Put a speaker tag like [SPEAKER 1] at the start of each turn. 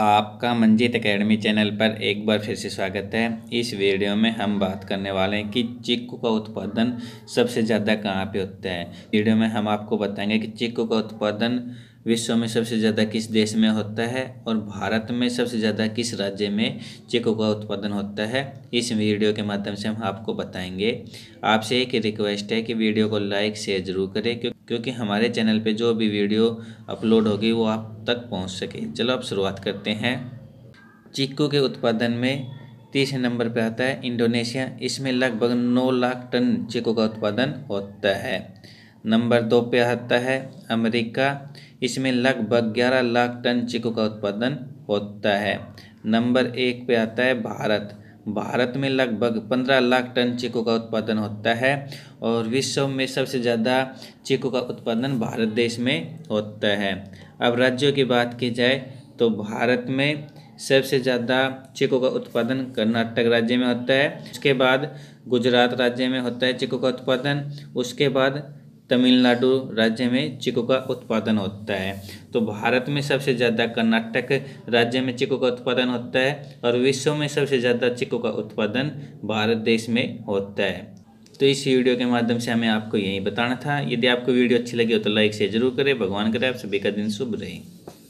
[SPEAKER 1] आपका Manjeet academy channel पर एक बार फिर से स्वागत है इस वीडियो में हम बात करने वाले हैं कि चिक्कू का उत्पादन सबसे ज़्यादा कहाँ पे होता है वीडियो में हम आपको बताएंगे कि चिक्कू का उत्पादन विश्व में सबसे ज़्यादा किस देश में होता है और भारत में सबसे ज़्यादा किस राज्य में चीकू का उत्पादन होता है इस वीडियो के माध्यम से हम आपको बताएंगे आपसे एक रिक्वेस्ट है कि वीडियो को लाइक शेयर ज़रूर करें क्योंकि हमारे चैनल पे जो भी वीडियो अपलोड होगी वो आप तक पहुंच सके चलो आप शुरुआत करते हैं चीकू के उत्पादन में तीसरे नंबर पर आता है इंडोनेशिया इसमें लगभग नौ लाख टन चीकू का उत्पादन होता है नंबर दो पे आता है अमेरिका इसमें लगभग 11 लाख टन चिकू का उत्पादन होता है नंबर एक पे आता है भारत भारत में लगभग 15 लाख टन चीकू का उत्पादन होता है और विश्व में सबसे ज़्यादा चीकू का उत्पादन भारत देश में होता है अब राज्यों की बात की जाए तो भारत में सबसे ज़्यादा चीकू का उत्पादन कर्नाटक राज्य में होता है उसके बाद गुजरात राज्य में होता है चीकू का उत्पादन उसके बाद तमिलनाडु राज्य में चिकू का उत्पादन होता है तो भारत में सबसे ज़्यादा कर्नाटक राज्य में चिकू का उत्पादन होता है और विश्व में सबसे ज़्यादा चिकू का उत्पादन भारत देश में होता है तो इस वीडियो के माध्यम से हमें आपको यही बताना था यदि आपको वीडियो अच्छी लगी हो तो लाइक शेयर जरूर करें भगवान करें आप सभी का दिन शुभ रहें